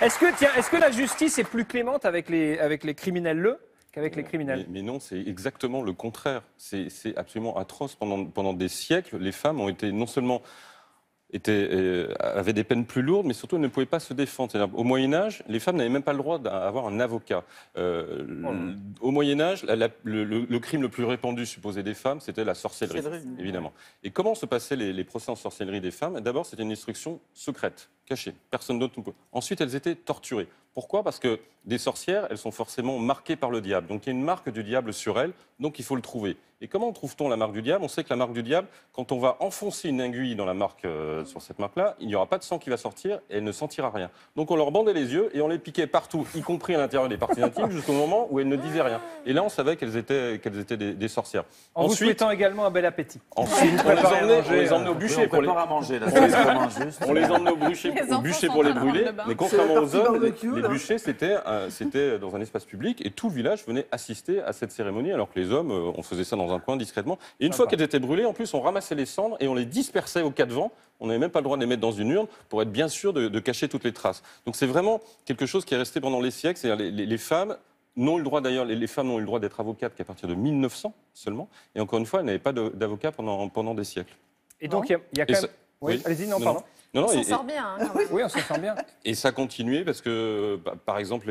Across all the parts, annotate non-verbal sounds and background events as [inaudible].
Est-ce que, est que la justice est plus clémente avec les, avec les criminels le qu'avec les criminels. Mais, non, c'est exactement le contraire. C'est absolument atroce. Pendant, pendant des siècles, les femmes ont été non seulement euh, avaient des peines plus lourdes, mais surtout elles ne pouvaient pas se défendre. Au Moyen Âge, les femmes n'avaient même pas le droit d'avoir un avocat. Euh, oh au Moyen Âge, le, crime le plus répandu supposé des femmes, c'était la sorcellerie, évidemment. Et comment se passaient les, procès en sorcellerie des femmes D'abord, c'était une instruction secrète, cachée. Personne d'autre ne pouvait. Ensuite, elles étaient torturées. Pourquoi Parce que des sorcières, elles sont forcément marquées par le diable. Donc il y a une marque du diable sur elles, donc il faut le trouver. Et comment trouve-t-on la marque du diable On sait que la marque du diable, quand on va enfoncer une aiguille dans la marque, euh, sur cette marque-là, il n'y aura pas de sang qui va sortir et elle ne sentira rien. Donc on leur bandait les yeux et on les piquait partout, y compris à l'intérieur des parties intimes, [laughs] jusqu'au moment où elles ne disaient rien. Et là, on savait qu'elles étaient, qu'elles étaient des, sorcières. En Ensuite, vous souhaitant également un bel appétit. Ensuite, on, les emmenait, euh, on les au bûcher. pour les... brûler. [laughs] On les, emmenait au bûcher, pour les brûler. Mais contrairement aux hommes, les, bûchers, c'était, c'était dans un espace public et tout le village venait assister à cette cérémonie, alors que les hommes, euh, on faisait ça dans un coin discrètement. Et une fois qu'elles étaient brûlées, en plus, on ramassait les cendres et on les dispersait aux quatre vents. On n'avait même pas le droit de les mettre dans une urne pour être bien sûr de, cacher toutes les traces. Donc c'est vraiment quelque chose qui est resté pendant les siècles. cest les, les, femmes n'ont le droit d'ailleurs, les femmes n'ont eu le droit d'être avocates qu'à partir de 1900 seulement. Et encore une fois, elles n'avaient pas d'avocat pendant, pendant des siècles. Et donc, il quand oui, allez-y, on s'en sort bien. Hein, oui, on s'en sort bien. [laughs] Et ça continuait parce que, bah, par exemple,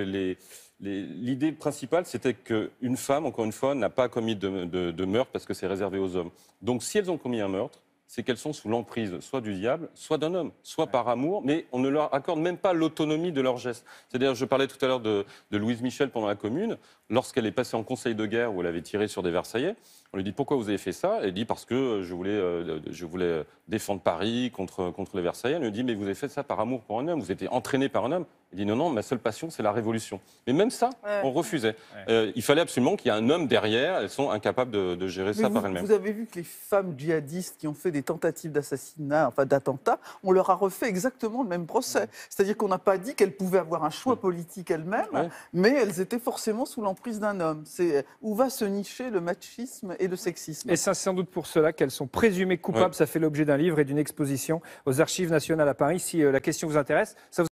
L'idée principale, c'était qu'une femme, encore une fois, n'a pas commis de meurtre parce que c'est réservé aux hommes. Donc, si elles ont commis un meurtre, c'est qu'elles sont sous l'emprise soit du diable, soit d'un homme, soit par amour, mais on ne leur accorde même pas l'autonomie de leurs gestes. C'est-à-dire, je parlais tout à l'heure de, Louise Michel pendant la Commune, lorsqu'elle est passée en conseil de guerre où elle avait tiré sur des Versaillais, on lui dit pourquoi vous avez fait ça Elle dit parce que euh, je voulais, euh, je voulais euh, défendre Paris contre, contre les Versaillais. Elle lui dit mais vous avez fait ça par amour pour un homme, vous étiez entraînée par un homme. Il dit non, non, ma seule passion, c'est la révolution. Mais même ça, on refusait. Euh, il fallait absolument qu'il y ait un homme derrière. Elles sont incapables de, gérer ça par elles-mêmes. Vous avez vu que les femmes djihadistes qui ont fait des tentatives d'assassinat, enfin d'attentat, on leur a refait exactement le même procès. C'est-à-dire qu'on n'a pas dit qu'elles pouvaient avoir un choix politique elles-mêmes, mais elles étaient forcément sous l'emprise d'un homme. C'est où va se nicher le machisme et le sexisme. Et c'est sans doute pour cela qu'elles sont présumées coupables. Ça fait l'objet d'un livre et d'une exposition aux Archives nationales à Paris. Si euh, la question vous intéresse, ça vous